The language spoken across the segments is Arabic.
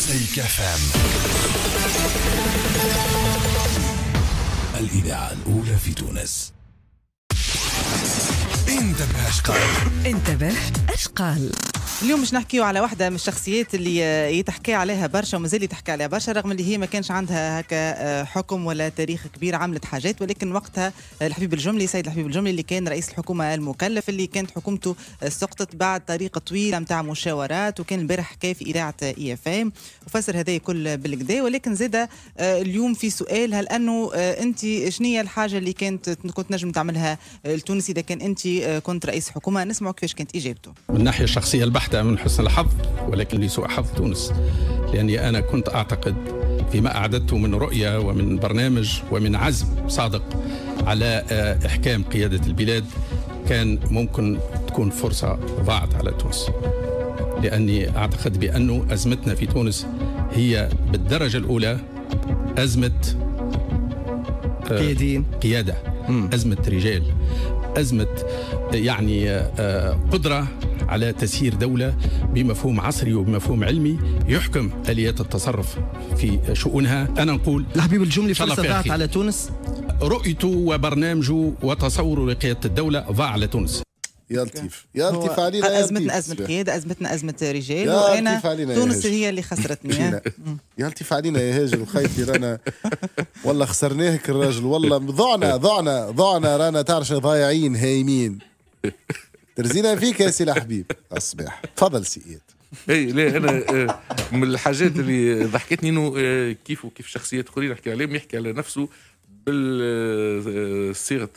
مزيكا فام الإذاعة الأولى في تونس انتبه اشقال انتبه اشقال اليوم مش نحكيو على واحدة من الشخصيات اللي آه، يتحكى عليها برشا ومازال يتحكى عليها برشا رغم اللي هي ما كانش عندها هكا آه، حكم ولا تاريخ كبير عملت حاجات ولكن وقتها آه، الحبيب الجملي سيد الحبيب الجملي اللي كان رئيس الحكومة المكلف اللي كانت حكومته سقطت بعد طريقة طويلة نتاع مشاورات وكان البارح حكى في إذاعة اي اف ام وفسر هذا كل بالكدا ولكن زاد اليوم في سؤال هل أنه أنت شنية الحاجة اللي كانت كنت نجم تعملها التونسي إذا كان أنت كنت رئيس حكومه نسمع كيفاش كانت اجابته. من الناحيه الشخصيه البحته من حسن الحظ ولكن لسوء حظ تونس لاني انا كنت اعتقد فيما اعددته من رؤيه ومن برنامج ومن عزم صادق على آه، احكام قياده البلاد كان ممكن تكون فرصه ضاعت على تونس. لاني اعتقد بانه ازمتنا في تونس هي بالدرجه الاولى ازمه آه، قياديين قياده ازمه رجال ازمه يعني آه، قدره على تسيير دوله بمفهوم عصري وبمفهوم علمي يحكم اليات التصرف في شؤونها انا نقول لحبيب الجمله فرصه ضاعت على تونس رؤيته وبرنامجه وتصوره لقياده الدوله ضاع على تونس يا لطيف يا لطيف علينا ازمتنا ازمه قياده ازمتنا ازمه رجال وانا تونس هي اللي خسرتني يا لطيف علينا يا هاجر وخيتي رانا والله خسرناك الراجل والله ضعنا ضعنا ضعنا رانا تعرف ضايعين هايمين ترزينا فيك يا سي الحبيب الصباح تفضل سي سيئات اي لا انا آه، من الحاجات اللي ضحكتني انه آه، كيف وكيف شخصيات اخرين يحكي عليهم يحكي على نفسه بالصيغه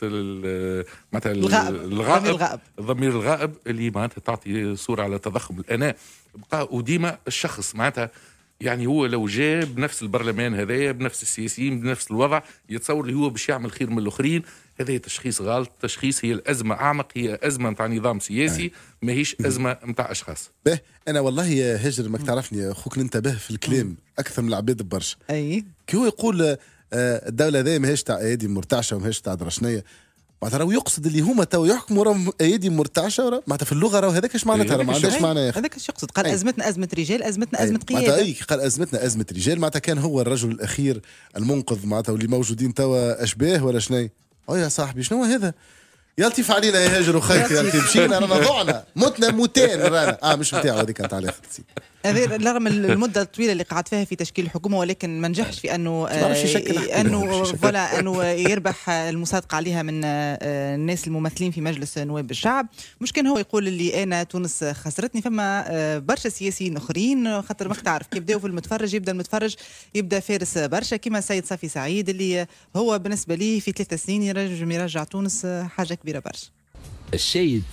معناتها الغائب الغائب الضمير الغائب اللي معناتها تعطي صوره على تضخم الاناء بقى وديما الشخص معناتها يعني هو لو جاء بنفس البرلمان هذايا بنفس السياسيين بنفس الوضع يتصور اللي هو باش يعمل خير من الاخرين هذا تشخيص غلط تشخيص هي الازمه اعمق هي ازمه نتاع نظام سياسي ماهيش ازمه نتاع اشخاص به انا والله يا هجر ما تعرفني اخوك ننتبه في الكلام اكثر من العباد برشا اي كي هو يقول الدوله هذه ماهيش تاع ايادي مرتعشه وماهيش تاع درشنيه معناتها راهو يقصد اللي هما تو يحكموا راهم ايادي مرتعشه معناتها في اللغه راهو هذاك اش معناتها أيوة، ما عندهاش معنى يا اخي هذاك اش يقصد قال ازمتنا ازمه رجال ازمتنا ازمه قياده معناتها اي قال ازمتنا ازمه رجال معناتها كان هو الرجل الاخير المنقذ معناتها واللي موجودين توا اشباه ولا شنو او يا صاحبي شنو هذا يا لطيف علينا يا هاجر وخيك يا لطيف مشينا رانا ضعنا متنا موتين رانا اه مش نتاعو هذيك نتاع الاخر هذا رغم المده الطويله اللي قعد فيها في تشكيل الحكومه ولكن ما نجحش في انه آه، انه فوالا انه يربح المصادقه عليها من آه، الناس الممثلين في مجلس نواب الشعب مش كان هو يقول اللي انا تونس خسرتني فما آه، برشا سياسيين اخرين خاطر ماك تعرف كي يبداو في المتفرج يبدا المتفرج يبدا فارس برشا كما السيد صافي سعيد اللي هو بالنسبه ليه في ثلاث سنين ينجم يرجع تونس حاجه كبيره برشا السيد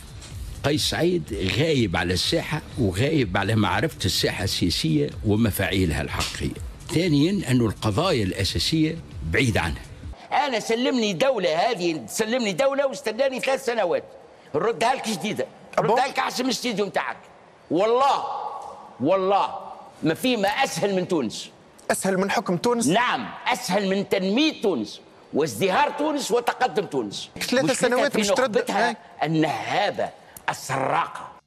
قيس سعيد غايب على الساحة وغايب على معرفة الساحة السياسية ومفاعيلها الحقيقية ثانيا أن القضايا الأساسية بعيد عنها أنا سلمني دولة هذه سلمني دولة واستناني ثلاث سنوات ردها لك جديدة ردها لك أحسن من الاستديو نتاعك والله والله ما في ما أسهل من تونس أسهل من حكم تونس؟ نعم أسهل من تنمية تونس وازدهار تونس وتقدم تونس ثلاث سنوات مش ترد النهابة السراقه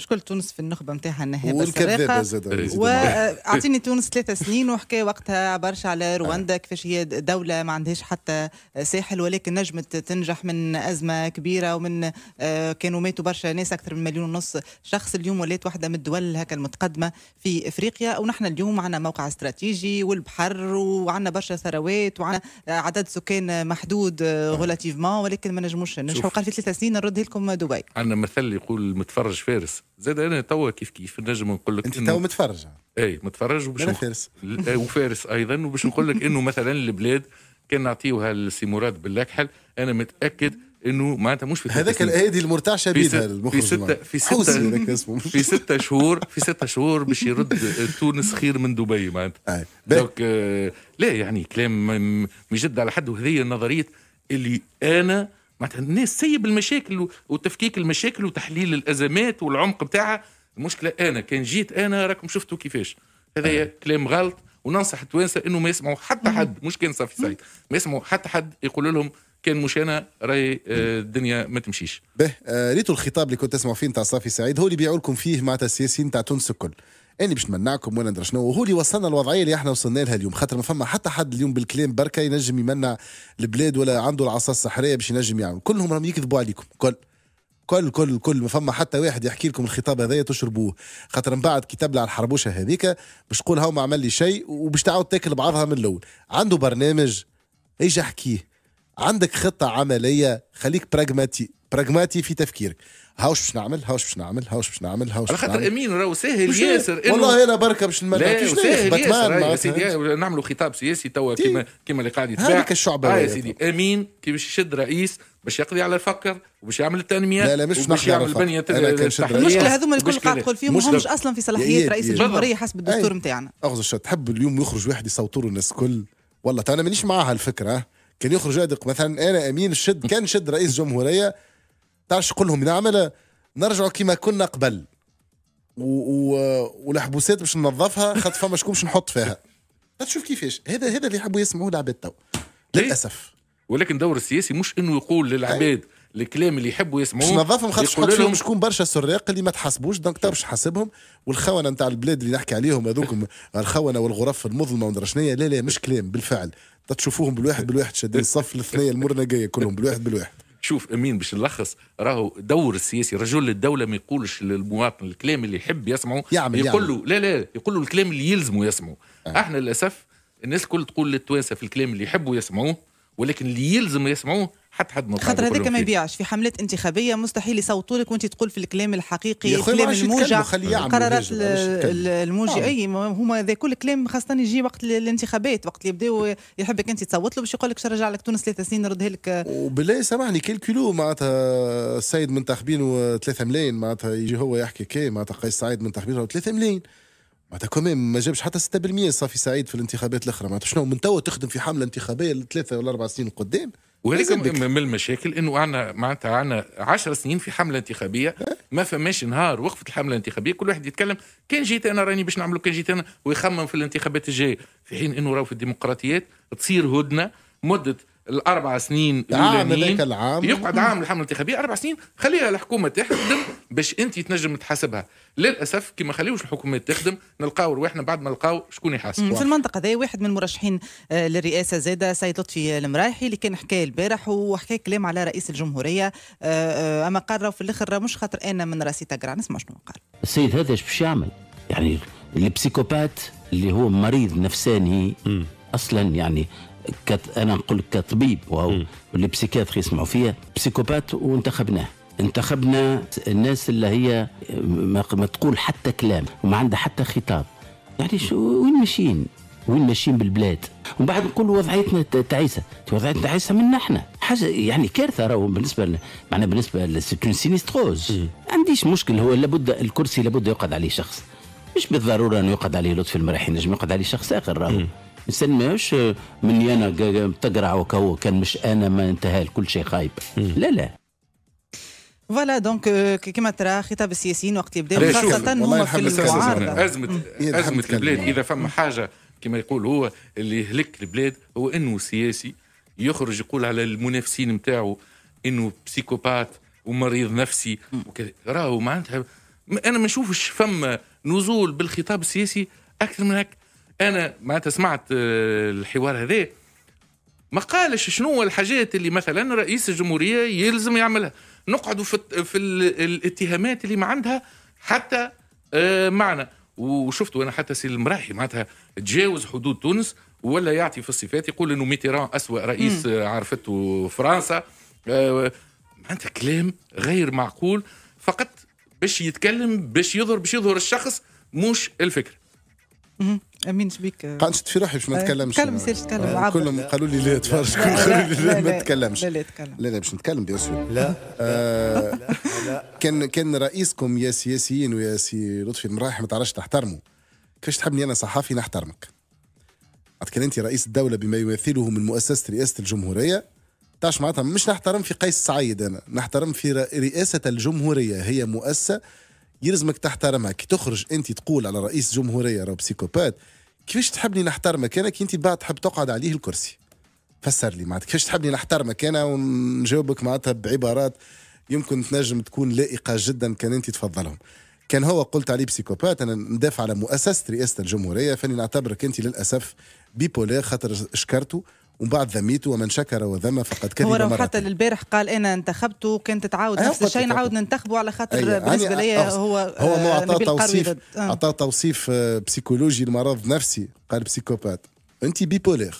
مشكل تونس في النخبه نتاعها انها والكذابه إيه، واعطيني آه، تونس ثلاث سنين وحكى وقتها برشا على رواندا كيفاش هي دوله ما عندهاش حتى ساحل ولكن نجمت تنجح من ازمه كبيره ومن آه، كانوا ماتوا برشا ناس اكثر من مليون ونص شخص اليوم ولات واحده من الدول هكا المتقدمه في افريقيا ونحن اليوم عندنا موقع استراتيجي والبحر وعندنا برشا ثروات وعندنا عدد سكان محدود غولاتيفمون آه، ولكن ما نجموش نجحوا قال في ثلاث سنين نرد لكم دبي عندنا مثل يقول متفرج فارس زاد انا توا كيف كيف نجم نقول لك انت توا متفرج اي متفرج وباش فارس آه، وفارس ايضا وباش نقول لك انه مثلا البلاد كان نعطيوها لسي مراد بالاكحل انا متاكد انه معناتها مش في هذاك الايدي المرتعشه بيد المخرج في ستة في ستة في ستة شهور في ستة شهور باش يرد تونس خير من دبي معناتها دونك آه لا يعني كلام مجد على حد وهذه نظريه اللي انا معناتها الناس تسيب المشاكل وتفكيك المشاكل وتحليل الازمات والعمق بتاعها المشكله انا كان جيت انا راكم شفتوا كيفاش هذا آه. كلام غلط وننصح التوانسه انه ما يسمعوا حتى حد مش كان صافي سعيد ما يسمعوا حتى حد يقول لهم كان مش انا راي آه، الدنيا ما تمشيش. به آه ريتو الخطاب اللي كنت تسمعوا فيه نتاع صافي سعيد هو اللي بيعولكم فيه مع السياسيين نتاع تونس الكل. اني باش نمنعكم ولا ندرى شنو هو اللي وصلنا الوضعيه اللي احنا وصلنا لها اليوم خاطر ما فما حتى حد اليوم بالكلام بركه ينجم يمنع البلاد ولا عنده العصا السحريه باش ينجم يعمل كلهم راهم يكذبوا عليكم كل كل كل كل ما فما حتى واحد يحكي لكم الخطاب هذايا تشربوه خاطر من بعد كي تبلع الحربوشه هذيك باش تقول هاو ما عمل لي شيء وباش تعاود تاكل بعضها من الاول عنده برنامج ايش احكيه عندك خطه عمليه خليك براغماتي براغماتي في تفكيرك هاوش باش نعمل هاوش باش نعمل هاوش باش نعمل هاوش على خاطر امين راهو ساهل ياسر والله انا بركه باش نمركش باتمان سيدي نعملوا خطاب سياسي توا كيما كيما اللي قاعد يتباع هذاك الشعب يا آية سيدي امين كي باش يشد رئيس باش يقضي على الفقر وباش يعمل التنميه لا لا مش باش يعمل البنيه المشكله هذوما الكل قاعد تقول فيهم ماهمش اصلا في صلاحيات رئيس الجمهوريه حسب الدستور نتاعنا اغزر تحب اليوم يخرج واحد يصوتوا الناس الكل والله انا مانيش معاها الفكره كان يخرج مثلا انا امين شد كان شد رئيس جمهوريه تعرف شو لهم نعمل نرجعوا كما كنا قبل و... و... والحبوسات باش ننظفها خاطر فما شكون باش نحط فيها تشوف كيفاش هذا هذا اللي يحبوا يسمعوه العباد تو للاسف ولكن دور السياسي مش انه يقول للعباد الكلام اللي يحبوا يسمعوه باش نظفهم خاطر يقول لهم شكون برشا سراق اللي ما تحاسبوش دونك تو باش تحاسبهم والخونه نتاع البلاد اللي نحكي عليهم هذوك الخونه والغرف المظلمه ومدري شنيا لا لا مش كلام بالفعل تشوفوهم بالواحد بالواحد شادين الصف الاثنين المرنقيه كلهم بالواحد بالواحد شوف امين باش نلخص راهو دور السياسي رجل الدوله ما يقولش للمواطن الكلام اللي يحب يسمعه يعمل يقول له لا لا يقول له الكلام اللي يلزمه يسمعه أه. احنا للاسف الناس الكل تقول للتوانسه في الكلام اللي يحبوا يسمعوه ولكن اللي يلزم يسمعوه حتى حد ما خاطر هذاك ما يبيعش في حملات انتخابيه مستحيل يصوتوا لك وانت تقول في الكلام الحقيقي الكلام الموجع القرارات الموجعيه اي هما هذا كل كلام خاصه يجي وقت الانتخابات وقت اللي يبداو يحبك انت تصوت له باش يقول لك رجع لك تونس ثلاث سنين نردها لك وبالله سامحني كيلكولو معناتها السيد منتخبين 3 ملايين معناتها يجي هو يحكي كي معناتها قيس سعيد منتخبين 3 ملايين معناتها كمان ما جابش حتى 6% صافي سعيد في الانتخابات الاخرى معناتها شنو من توا تخدم في حمله انتخابيه لثلاثه ولا اربع سنين قدام وهذيك من المشاكل انه عندنا معناتها عندنا 10 سنين في حمله انتخابيه إيه. ما فماش نهار وقفت الحمله الانتخابيه كل واحد يتكلم كان جيت انا راني باش نعملوا كان جيت انا ويخمم في الانتخابات الجايه في حين انه راهو في الديمقراطيات تصير هدنه مده الاربع سنين العام العام يقعد عام الحمله الانتخابيه اربع سنين خليها الحكومه تخدم باش انت تنجم تحاسبها للاسف كي ما خليوش الحكومات تخدم نلقاو رواحنا بعد ما نلقاو شكون يحاسب في المنطقه هذه واحد من المرشحين آه، للرئاسه زاده سيد لطفي المرايحي اللي كان حكايه البارح وحكى كلام على رئيس الجمهوريه آه، آه، اما قال في الاخر مش خاطر انا من راسي تقرا نسمع شنو قال السيد هذا ايش باش يعمل يعني البسيكوبات اللي هو مريض نفساني اصلا يعني كت... انا نقول لك كطبيب واو اللي بسيكاتر يسمعوا فيا بسيكوبات وانتخبناه انتخبنا الناس اللي هي ما, ما تقول حتى كلام وما عندها حتى خطاب يعني شو وين ماشيين وين ماشيين بالبلاد ومن بعد نقول وضعيتنا تعيسه وضعيتنا تعيسه منا احنا حاجه يعني كارثه راهو بالنسبه لنا معنا بالنسبه سيتون سينيستروز ما عنديش مشكل هو لابد الكرسي لابد يقعد عليه شخص مش بالضروره انه يقعد عليه لطفي المراحي نجم يقعد عليه شخص اخر راهو الانسان ماهوش آه، مني انا تقرع وكهو كان مش انا ما انتهى كل شيء خايب لا لا فوالا دونك كيما ترى خطاب السياسيين وقت يبدا خاصه هما في المعارضه ازمه إيه، ازمه البلاد اذا فما حاجه كما يقول هو اللي يهلك البلاد هو انه سياسي يخرج يقول على المنافسين نتاعو انه بسيكوبات ومريض نفسي وكذا راهو معناتها انا ما نشوفش فما نزول بالخطاب السياسي اكثر من هكا انا معناتها سمعت آه، الحوار هذا ما قالش شنو الحاجات اللي مثلا رئيس الجمهوريه يلزم يعملها نقعدوا في, في الاتهامات اللي ما عندها حتى آه، معنى وشفتوا انا حتى سي المراحي معناتها تجاوز حدود تونس ولا يعطي في الصفات يقول انه ميتيران اسوا رئيس مم. عرفته فرنسا آه، معناتها كلام غير معقول فقط باش يتكلم باش يظهر باش يظهر الشخص مش الفكره مم. امين شبيك قاعد نشد في روحي باش ما إيه، نتكلمش تكلم سير تكلم آه، كلهم قالوا لي لا تفرج كلهم قالوا لي لا ما تتكلمش لا لا تكلم لا لا باش نتكلم بيان سور لا لا آه، كان كان رئيسكم يا سياسيين ويا سي لطفي المرايح ما تعرفش تحترمه كيفاش تحبني انا صحافي نحترمك كان انت رئيس الدوله بما يمثله من مؤسسه رئاسه الجمهوريه تعرفش معناتها مش نحترم في قيس سعيد انا نحترم في رئاسه الجمهوريه هي مؤسسه يلزمك تحترمها كي تخرج انت تقول على رئيس جمهوريه راهو بسيكوبات كيفاش تحبني نحترمك انا كي انت بعد تحب تقعد عليه الكرسي فسر لي معناتها كيفاش تحبني نحترمك انا ونجاوبك معناتها بعبارات يمكن تنجم تكون لائقه جدا كان انت تفضلهم كان هو قلت عليه بسيكوبات انا ندافع على مؤسسه رئاسه الجمهوريه فاني نعتبرك انت للاسف بيبولير خاطر شكرته ومن بعد ذميته ومن شكر وذم فقد كذب هو حتى للبارح قال انا انتخبته كانت تعاود أيوة، نفس الشيء نعاود ننتخبه على خاطر أيه. بالنسبه لي هو هو مو اعطى آه، توصيف اعطى آه. توصيف آه، بسيكولوجي لمرض نفسي قال بسيكوبات انت بيبولير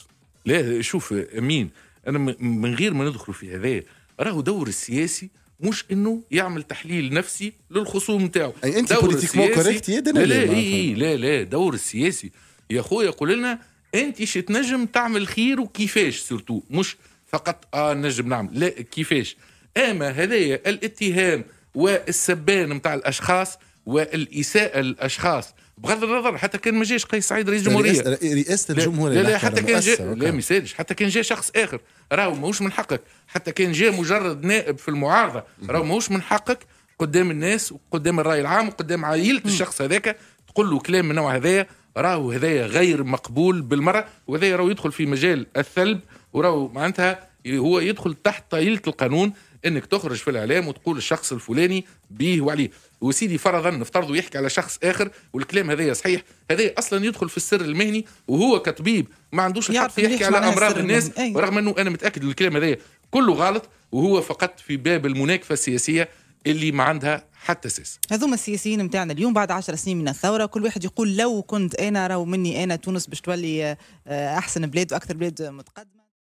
لا شوف امين انا من غير ما ندخل في هذا راهو دور السياسي مش انه يعمل تحليل نفسي للخصوم نتاعو انت بوليتيكمون كوريكت يا لا لا إيه، لا لا دور السياسي يا خويا قول لنا انت تنجم تعمل خير وكيفاش سورتو مش فقط اه نجم نعمل لا كيفاش اما هذايا الاتهام والسبان نتاع الاشخاص والاساءه للاشخاص بغض النظر حتى كان ما جاش قيس سعيد رئيس الجمهوريه رئاسه الجمهوريه لا لا حتى كان جا لا ما حتى كان جا شخص اخر راهو ماهوش من حقك حتى كان جا مجرد نائب في المعارضه راهو ماهوش من حقك قدام الناس وقدام الراي العام وقدام عائله الشخص هذاك تقول له كلام من النوع هذايا راهو هذايا غير مقبول بالمره وهذايا راهو يدخل في مجال الثلب وراهو معناتها هو يدخل تحت طايله القانون انك تخرج في الاعلام وتقول الشخص الفلاني به وعليه وسيدي فرضا نفترضوا يحكي على شخص اخر والكلام هذايا صحيح هذايا اصلا يدخل في السر المهني وهو كطبيب ما عندوش الحق يحكي على امراض الناس أيوة. رغم انه انا متاكد الكلام هذايا كله غلط وهو فقط في باب المناكفه السياسيه اللي ما عندها حتى سيس هذوما السياسيين نتاعنا اليوم بعد عشر سنين من الثوره كل واحد يقول لو كنت انا راهو مني انا تونس باش تولي آه، احسن بلاد واكثر بلاد متقدمه